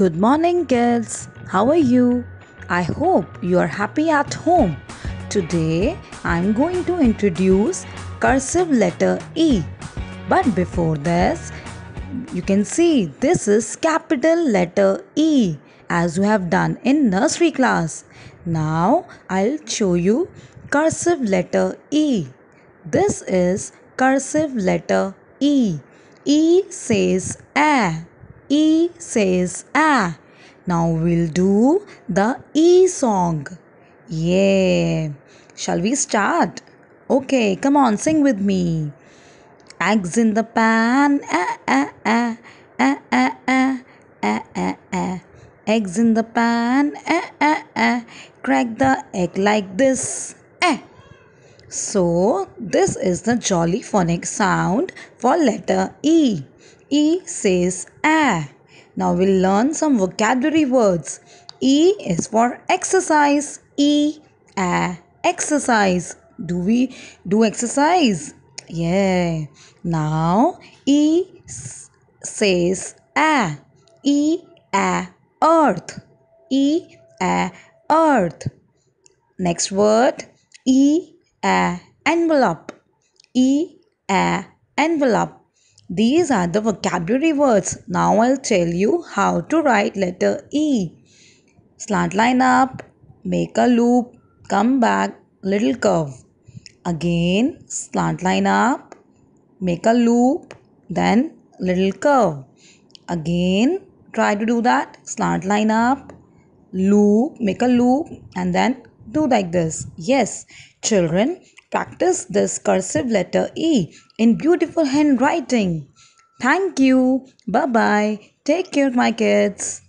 Good morning, girls. How are you? I hope you are happy at home. Today, I am going to introduce cursive letter E. But before this, you can see this is capital letter E as you have done in nursery class. Now, I'll show you cursive letter E. This is cursive letter E. E says A E says ah. Now we'll do the E song. Yeah. Shall we start? Okay, come on, sing with me. Eggs in the pan. Ah, ah, ah. Ah, ah, ah. Ah, ah, ah. Eggs in the pan. Ah, ah, ah. Crack the egg like this. Ah. So, this is the jolly phonic sound for letter E. E says ah. Now we'll learn some vocabulary words. E is for exercise. E, ah, exercise. Do we do exercise? Yeah. Now E says ah. E, ah, earth. E, ah, earth. Next word E, ah, envelope. E, ah, envelope. These are the vocabulary words. Now I'll tell you how to write letter E. Slant line up, make a loop, come back, little curve. Again, slant line up, make a loop, then little curve. Again, try to do that. Slant line up, loop, make a loop and then do like this. Yes, children, practice this cursive letter E in beautiful handwriting. Thank you. Bye bye. Take care, my kids.